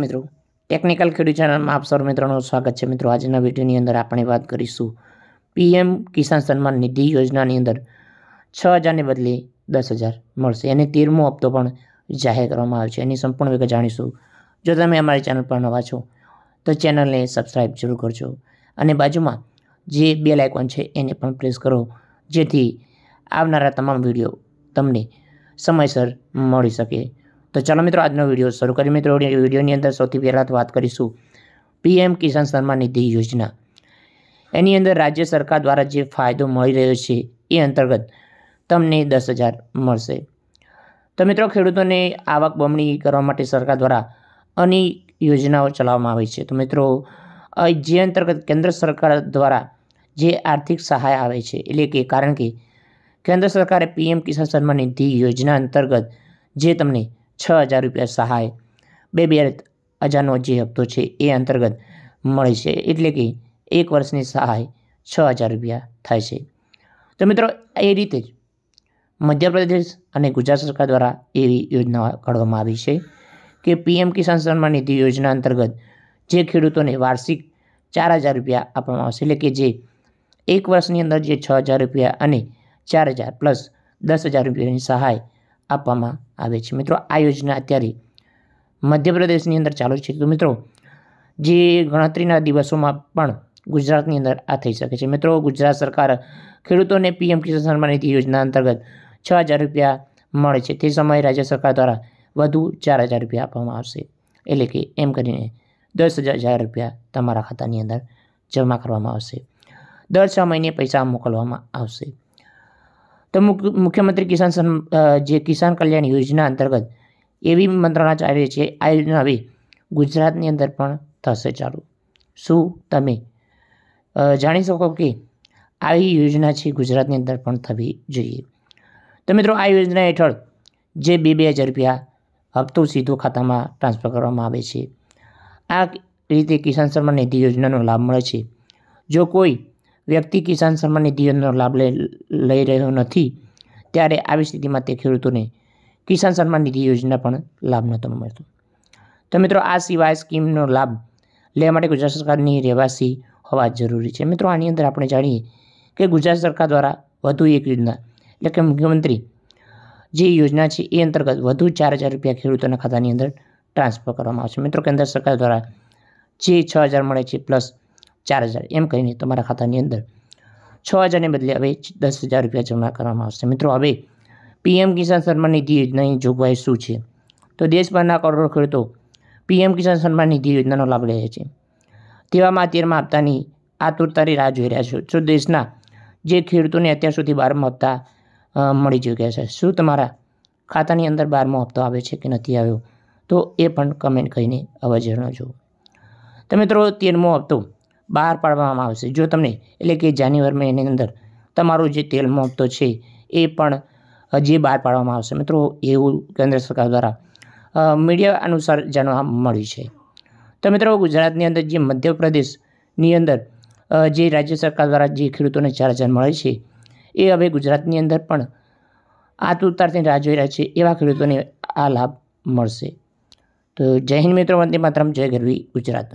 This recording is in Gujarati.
મિત્રો ટેકનિકલ ખેડૂત ચેનલમાં આપ સૌ મિત્રોનું સ્વાગત છે મિત્રો આજના વિડીયોની અંદર આપણે વાત કરીશું પીએમ કિસાન સન્માન નિધિ યોજનાની અંદર છ હજારને બદલે દસ હજાર મળશે એને તેરમો હપ્તો પણ જાહેર કરવામાં આવ્યો છે એની સંપૂર્ણ વિગત જાણીશું જો તમે અમારી ચેનલ પર નવા છો તો ચેનલને સબસ્ક્રાઈબ જરૂર કરજો અને બાજુમાં જે બેલ આઇકોન છે એને પણ પ્રેસ કરો જેથી આવનારા તમામ વિડીયો તમને સમયસર મળી શકે તો ચાલો મિત્રો આજનો વિડીયો શરૂ કરી મિત્રો વિડીયોની અંદર સૌથી પહેલાં વાત કરીશું પીએમ કિસાન સન્માન નિધિ યોજના એની અંદર રાજ્ય સરકાર દ્વારા જે ફાયદો મળી રહ્યો છે એ અંતર્ગત તમને દસ હજાર મળશે તો મિત્રો ખેડૂતોને આવક બમણી કરવા માટે સરકાર દ્વારા અનેક યોજનાઓ ચલાવવામાં આવી છે તો મિત્રો જે અંતર્ગત કેન્દ્ર સરકાર દ્વારા જે આર્થિક સહાય આવે છે એટલે કે કારણ કે કેન્દ્ર સરકારે પીએમ કિસાન સન્માન નિધિ યોજના અંતર્ગત જે તમને છ હજાર રૂપિયા સહાય બે બે હજારનો જે હપ્તો છે એ અંતર્ગત મળે છે એટલે કે એક વર્ષની સહાય છ હજાર રૂપિયા થાય છે તો મિત્રો એ રીતે જ મધ્યપ્રદેશ અને ગુજરાત સરકાર દ્વારા એવી યોજના ઘડવામાં આવી છે કે પીએમ કિસાન સન્માન નિધિ યોજના અંતર્ગત જે ખેડૂતોને વાર્ષિક ચાર હજાર રૂપિયા આપવામાં આવશે એટલે કે જે એક વર્ષની અંદર જે છ હજાર રૂપિયા અને ચાર હજાર પ્લસ દસ હજાર રૂપિયાની સહાય આપવામાં આવે છે મિત્રો આ યોજના અત્યારે મધ્યપ્રદેશની અંદર ચાલુ છે તો મિત્રો જે ગણતરીના દિવસોમાં પણ ગુજરાતની અંદર આ થઈ શકે છે મિત્રો ગુજરાત સરકાર ખેડૂતોને પીએમ કિસાન સન્માન નિધિ યોજના અંતર્ગત છ હજાર રૂપિયા મળે છે તે સમયે રાજ્ય સરકાર દ્વારા વધુ ચાર હજાર રૂપિયા આપવામાં આવશે એટલે કે એમ કરીને દસ હજાર રૂપિયા તમારા ખાતાની અંદર જમા કરવામાં આવશે દર છ મહિને પૈસા મોકલવામાં આવશે તો મુખ્યમંત્રી કિસાન જે કિસાન કલ્યાણ યોજના અંતર્ગત એવી મંત્રણા ચાલી છે આ યોજના હવે ગુજરાતની અંદર પણ થશે ચાલુ શું તમે જાણી શકો કે આવી યોજના છે ગુજરાતની અંદર પણ થવી જોઈએ તો મિત્રો આ યોજના હેઠળ જે બે બે હજાર રૂપિયા હપ્તો સીધો ખાતામાં ટ્રાન્સફર કરવામાં આવે છે આ રીતે કિસાન સન્માન નિધિ યોજનાનો લાભ મળે છે જો કોઈ વ્યક્તિ કિસાન સન્માન નિધિ યોજનાનો લાભ લઈ રહ્યો નથી ત્યારે આવી સ્થિતિમાં તે ખેડૂતોને કિસાન સન્માન નિધિ યોજના પણ લાભ નહોતો મળતો તો મિત્રો આ સિવાય સ્કીમનો લાભ લેવા માટે ગુજરાત સરકારની રહેવાસી હોવા જરૂરી છે મિત્રો આની અંદર આપણે જાણીએ કે ગુજરાત સરકાર દ્વારા વધુ એક યોજના એટલે કે મુખ્યમંત્રી જે યોજના છે એ અંતર્ગત વધુ ચાર હજાર રૂપિયા ખેડૂતોના ખાતાની અંદર ટ્રાન્સફર કરવામાં આવશે મિત્રો કેન્દ્ર સરકાર દ્વારા જે છ હજાર મળે છે પ્લસ ચાર હજાર એમ કહીને તમારા ખાતાની અંદર છ હજારને બદલે હવે દસ હજાર રૂપિયા જમા કરવામાં આવશે મિત્રો હવે પીએમ કિસાન સન્માન નિધિ યોજનાની જોગવાઈ શું છે તો દેશભરના કરોડો ખેડૂતો પીએમ કિસાન સન્માન નિધિ યોજનાનો લાભ લે છે તેવામાં તેરમાં હપ્તાની આતુરતાની રાહ જોઈ રહ્યા છો શું દેશના જે ખેડૂતોને અત્યાર સુધી બારમો હપ્તા મળી ચૂક્યા છે શું તમારા ખાતાની અંદર બારમો હપ્તો આવે છે કે નથી આવ્યો તો એ પણ કમેન્ટ કરીને અવાજ જણાવજો તો મિત્રો તેરમો હપ્તો બહાર પાડવામાં આવશે જો તમને એટલે કે જાન્યુઆરી મહિનાની અંદર તમારો જે તેલ મોફતો છે એ પણ હજી બહાર પાડવામાં આવશે મિત્રો એવું કેન્દ્ર સરકાર દ્વારા મીડિયા અનુસાર જાણવા મળ્યું છે તો મિત્રો ગુજરાતની અંદર જે મધ્યપ્રદેશની અંદર જે રાજ્ય સરકાર દ્વારા જે ખેડૂતોને ચાર હજાર મળે છે એ હવે ગુજરાતની અંદર પણ આ આતુરતાથી રાહ જોઈ રહ્યા છે એવા ખેડૂતોને આ લાભ મળશે તો જય હિન્દ મિત્રો વંદે માતરમ જય ગરવી ગુજરાત